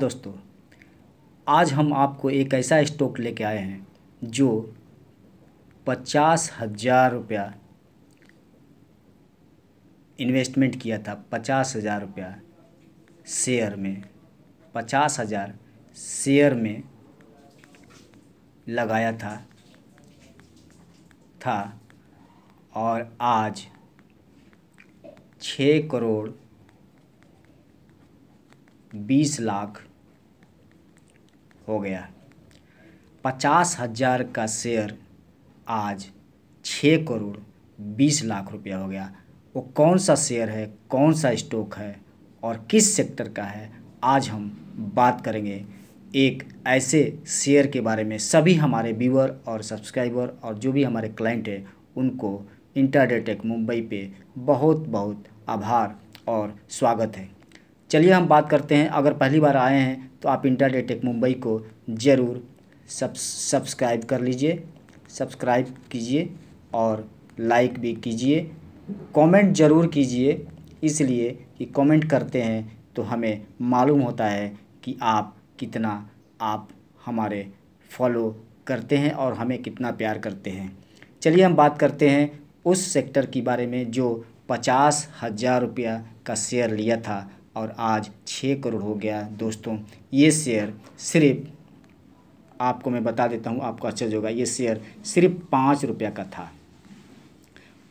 दोस्तों आज हम आपको एक ऐसा स्टॉक लेके आए हैं जो पचास हज़ार रुपया इन्वेस्टमेंट किया था पचास हज़ार रुपया शेयर में पचास हज़ार शेयर में लगाया था था और आज छः करोड़ बीस लाख हो गया पचास हज़ार का शेयर आज छः करोड़ बीस लाख रुपया हो गया वो कौन सा शेयर है कौन सा स्टॉक है और किस सेक्टर का है आज हम बात करेंगे एक ऐसे शेयर के बारे में सभी हमारे व्यूअर और सब्सक्राइबर और जो भी हमारे क्लाइंट हैं उनको इंटरडेटेक मुंबई पे बहुत बहुत आभार और स्वागत है चलिए हम बात करते हैं अगर पहली बार आए हैं तो आप इंटरडे टेक मुंबई को ज़रूर सब सब्सक्राइब कर लीजिए सब्सक्राइब कीजिए और लाइक भी कीजिए कमेंट ज़रूर कीजिए इसलिए कि कमेंट करते हैं तो हमें मालूम होता है कि आप कितना आप हमारे फॉलो करते हैं और हमें कितना प्यार करते हैं चलिए हम बात करते हैं उस सेक्टर के बारे में जो पचास हज़ार रुपया का शेयर लिया था और आज छः करोड़ हो गया दोस्तों ये शेयर सिर्फ आपको मैं बता देता हूँ आपको अच्छा होगा ये शेयर सिर्फ पाँच रुपया का था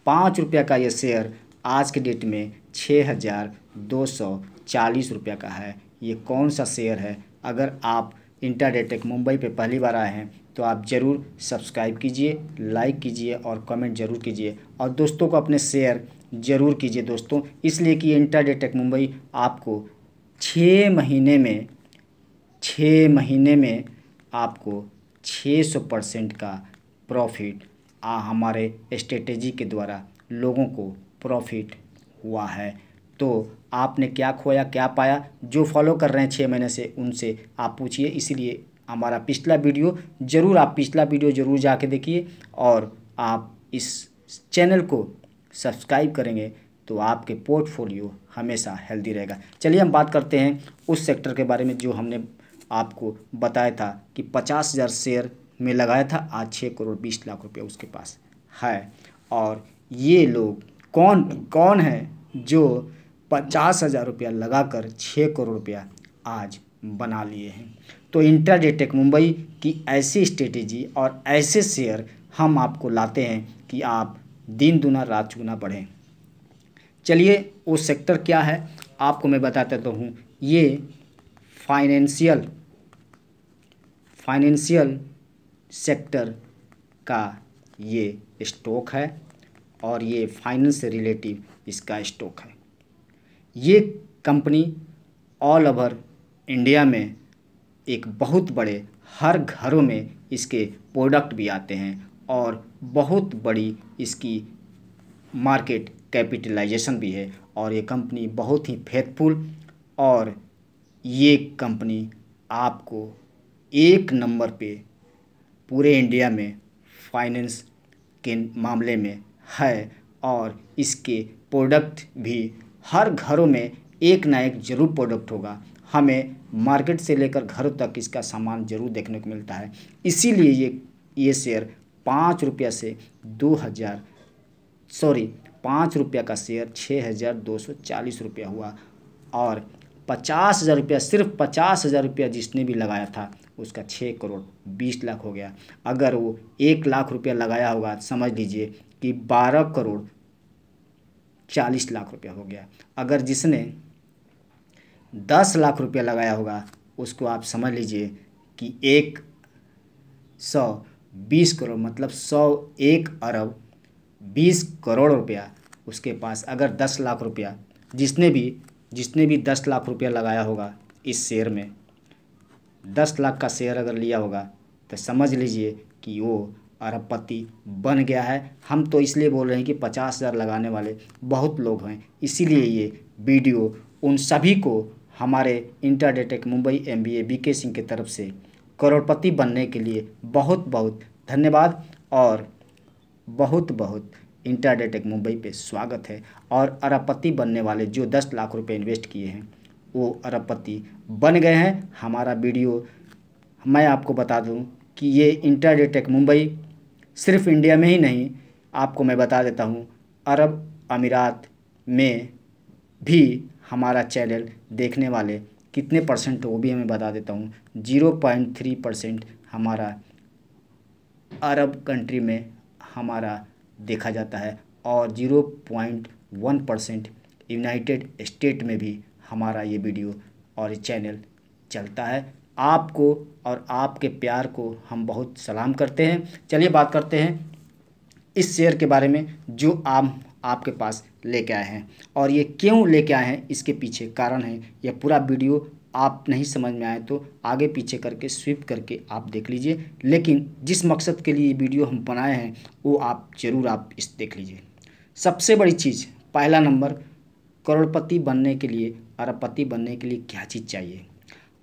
पाँच रुपया का ये शेयर आज के डेट में छः हज़ार दो सौ चालीस रुपया का है ये कौन सा शेयर है अगर आप इंटरडेटेक मुंबई पे पहली बार आए हैं तो आप ज़रूर सब्सक्राइब कीजिए लाइक कीजिए और कमेंट ज़रूर कीजिए और दोस्तों को अपने शेयर ज़रूर कीजिए दोस्तों इसलिए कि इंटरडे टेक मुंबई आपको छः महीने में छः महीने में आपको 600 परसेंट का प्रॉफिट हमारे स्ट्रेटेजी के द्वारा लोगों को प्रॉफिट हुआ है तो आपने क्या खोया क्या पाया जो फॉलो कर रहे हैं छः महीने से उनसे आप पूछिए इसीलिए हमारा पिछला वीडियो ज़रूर आप पिछला वीडियो ज़रूर जाके देखिए और आप इस चैनल को सब्सक्राइब करेंगे तो आपके पोर्टफोलियो हमेशा हेल्दी रहेगा चलिए हम बात करते हैं उस सेक्टर के बारे में जो हमने आपको बताया था कि पचास हज़ार शेयर में लगाया था आज छः करोड़ बीस लाख रुपये उसके पास है और ये लोग कौन कौन है जो पचास हज़ार रुपया लगा कर छः करोड़ रुपया आज बना लिए हैं तो इंट्राडे टेक मुंबई की ऐसी स्ट्रेटेजी और ऐसे शेयर हम आपको लाते हैं कि आप दिन दुना रात चुगना बढ़े चलिए वो सेक्टर क्या है आपको मैं बताते तो हूँ ये फाइनेंशियल फाइनेंशियल सेक्टर का ये स्टॉक है और ये फाइनेंस रिलेटिव इसका स्टॉक है ये कंपनी ऑल ओवर इंडिया में एक बहुत बड़े हर घरों में इसके प्रोडक्ट भी आते हैं और बहुत बड़ी इसकी मार्केट कैपिटलाइजेशन भी है और ये कंपनी बहुत ही फेथफुल और ये कंपनी आपको एक नंबर पे पूरे इंडिया में फाइनेंस के मामले में है और इसके प्रोडक्ट भी हर घरों में एक ना एक जरूर प्रोडक्ट होगा हमें मार्केट से लेकर घरों तक इसका सामान जरूर देखने को मिलता है इसीलिए ये ये शेयर पाँच रुपया से दो हज़ार सॉरी पाँच रुपया का शेयर छः हज़ार दो सौ चालीस रुपया हुआ और पचास हज़ार रुपया सिर्फ पचास हज़ार रुपया जिसने भी लगाया था उसका छः करोड़ बीस लाख हो गया अगर वो एक लाख रुपया लगाया होगा समझ लीजिए कि बारह करोड़ चालीस लाख रुपया हो गया अगर जिसने दस लाख रुपया लगाया होगा उसको आप समझ लीजिए कि एक सौ बीस करोड़ मतलब सौ एक अरब बीस करोड़ रुपया उसके पास अगर दस लाख रुपया जिसने भी जिसने भी दस लाख रुपया लगाया होगा इस शेयर में दस लाख का शेयर अगर लिया होगा तो समझ लीजिए कि वो अरबपति बन गया है हम तो इसलिए बोल रहे हैं कि पचास हज़ार लगाने वाले बहुत लोग हैं इसीलिए ये वीडियो उन सभी को हमारे इंटरडेटेक Mumbai M B K Singh की तरफ से करोड़पति बनने के लिए बहुत बहुत धन्यवाद और बहुत बहुत इंटरडेटेक मुंबई पे स्वागत है और अरबपति बनने वाले जो दस लाख रुपए इन्वेस्ट किए हैं वो अरबपति बन गए हैं हमारा वीडियो मैं आपको बता दूं कि ये इंटरडेटेक मुंबई सिर्फ इंडिया में ही नहीं आपको मैं बता देता हूँ अरब अमीरात में भी हमारा चैनल देखने वाले कितने परसेंट वो भी हमें बता देता हूँ जीरो पॉइंट थ्री परसेंट हमारा अरब कंट्री में हमारा देखा जाता है और zero point one percent United State में भी हमारा ये वीडियो और ये चैनल चलता है आपको और आपके प्यार को हम बहुत सलाम करते हैं चलिए बात करते हैं इस शेयर के बारे में जो आप आपके पास लेके आए हैं और ये क्यों लेके आए हैं इसके पीछे कारण है यह पूरा वीडियो आप नहीं समझ में आए तो आगे पीछे करके स्विप करके आप देख लीजिए लेकिन जिस मकसद के लिए ये वीडियो हम बनाए हैं वो आप ज़रूर आप इस देख लीजिए सबसे बड़ी चीज़ पहला नंबर करोड़पति बनने के लिए अरबपति बनने के लिए क्या चीज़ चाहिए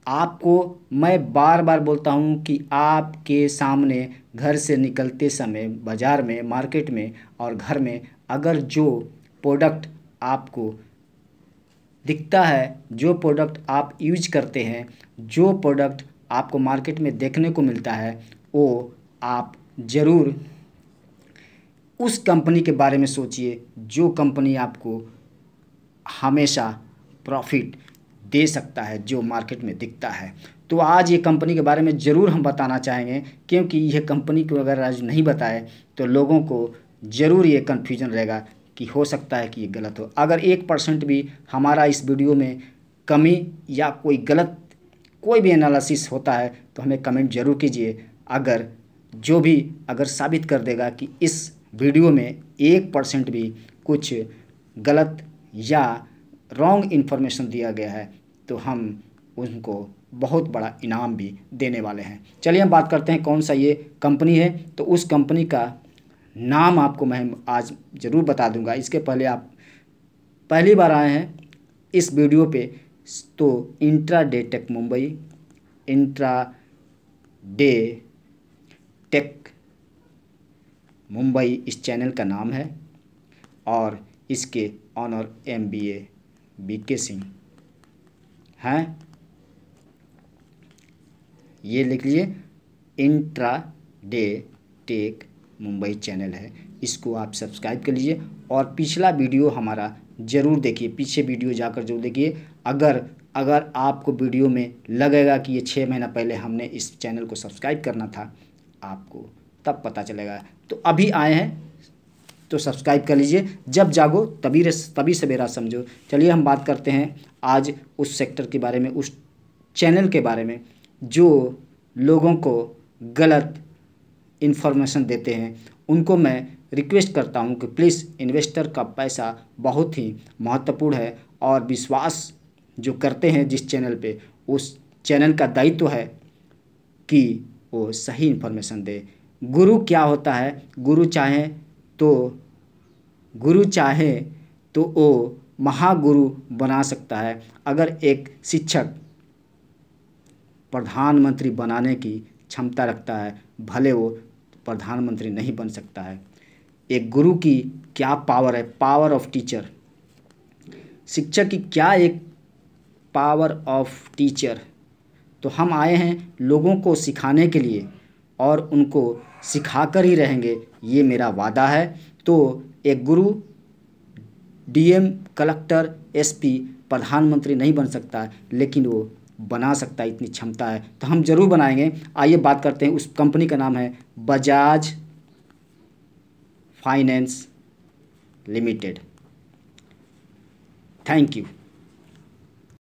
आपको मैं बार बार बोलता हूँ कि आपके सामने घर से निकलते समय बाज़ार में मार्केट में और घर में अगर जो प्रोडक्ट आपको दिखता है जो प्रोडक्ट आप यूज करते हैं जो प्रोडक्ट आपको मार्केट में देखने को मिलता है वो आप ज़रूर उस कंपनी के बारे में सोचिए जो कंपनी आपको हमेशा प्रॉफिट दे सकता है जो मार्केट में दिखता है तो आज ये कंपनी के बारे में ज़रूर हम बताना चाहेंगे क्योंकि यह कंपनी को अगर आज नहीं बताए तो लोगों को ज़रूर ये कन्फ्यूजन रहेगा कि हो सकता है कि ये गलत हो अगर एक परसेंट भी हमारा इस वीडियो में कमी या कोई गलत कोई भी एनालिसिस होता है तो हमें कमेंट जरूर कीजिए अगर जो भी अगर साबित कर देगा कि इस वीडियो में एक परसेंट भी कुछ गलत या रॉन्ग इन्फॉर्मेशन दिया गया है तो हम उनको बहुत बड़ा इनाम भी देने वाले हैं चलिए हम बात करते हैं कौन सा ये कंपनी है तो उस कंपनी का नाम आपको मैं आज ज़रूर बता दूंगा इसके पहले आप पहली बार आए हैं इस वीडियो पे तो intraday tech Mumbai intraday tech Mumbai इस चैनल का नाम है और इसके owner M B A B K Singh हैं ये लिख लिए intraday tech Mumbai channel है इसको आप सब्सक्राइब कर लीजिए और पिछला वीडियो हमारा ज़रूर देखिए पीछे वीडियो जाकर जरूर देखिए अगर अगर आपको वीडियो में लगेगा कि ये छः महीना पहले हमने इस चैनल को सब्सक्राइब करना था आपको तब पता चलेगा तो अभी आए हैं तो सब्सक्राइब कर लीजिए जब जागो तभी तभी सवेरा समझो चलिए हम बात करते हैं आज उस सेक्टर के बारे में उस चैनल के बारे में जो लोगों को गलत इन्फॉर्मेशन देते हैं उनको मैं रिक्वेस्ट करता हूं कि प्लीज़ इन्वेस्टर का पैसा बहुत ही महत्वपूर्ण है और विश्वास जो करते हैं जिस चैनल पे उस चैनल का दायित्व तो है कि वो सही इन्फॉर्मेशन दे गुरु क्या होता है गुरु चाहे तो गुरु चाहे तो वो महागुरु बना सकता है अगर एक शिक्षक प्रधानमंत्री बनाने की क्षमता रखता है भले वो प्रधानमंत्री नहीं बन सकता है एक गुरु की क्या पावर है पावर ऑफ टीचर शिक्षक की क्या एक पावर ऑफ टीचर तो हम आए हैं लोगों को सिखाने के लिए और उनको सिखा कर ही रहेंगे ये मेरा वादा है तो एक गुरु डीएम कलेक्टर एसपी प्रधानमंत्री नहीं बन सकता लेकिन वो बना सकता है इतनी क्षमता है तो हम ज़रूर बनाएंगे आइए बात करते हैं उस कंपनी का नाम है Bajaj finance limited thank you